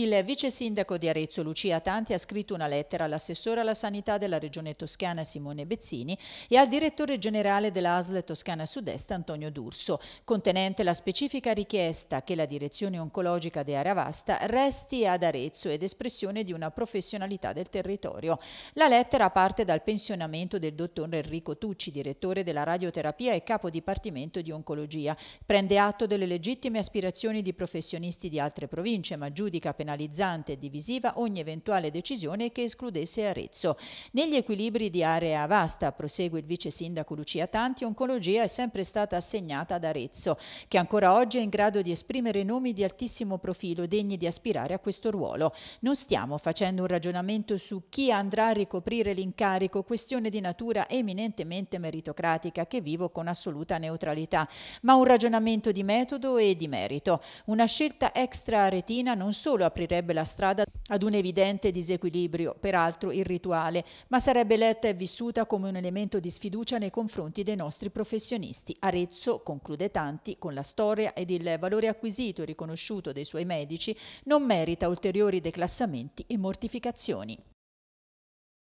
Il vice sindaco di Arezzo Lucia Tanti ha scritto una lettera all'assessore alla sanità della regione toscana Simone Bezzini e al direttore generale dell'ASL Toscana Sud-Est Antonio D'Urso, contenente la specifica richiesta che la direzione oncologica di Aravasta resti ad Arezzo ed espressione di una professionalità del territorio. La lettera parte dal pensionamento del dottor Enrico Tucci, direttore della radioterapia e capo dipartimento di oncologia. Prende atto delle legittime aspirazioni di professionisti di altre province, ma giudica penalmente penalizzante e divisiva ogni eventuale decisione che escludesse Arezzo. Negli equilibri di area vasta, prosegue il vice sindaco Lucia Tanti, oncologia è sempre stata assegnata ad Arezzo, che ancora oggi è in grado di esprimere nomi di altissimo profilo degni di aspirare a questo ruolo. Non stiamo facendo un ragionamento su chi andrà a ricoprire l'incarico, questione di natura eminentemente meritocratica che vivo con assoluta neutralità, ma un ragionamento di metodo e di merito. Una scelta extra aretina non solo aprirebbe la strada ad un evidente disequilibrio, peraltro irrituale, ma sarebbe letta e vissuta come un elemento di sfiducia nei confronti dei nostri professionisti. Arezzo, conclude Tanti, con la storia ed il valore acquisito e riconosciuto dei suoi medici, non merita ulteriori declassamenti e mortificazioni.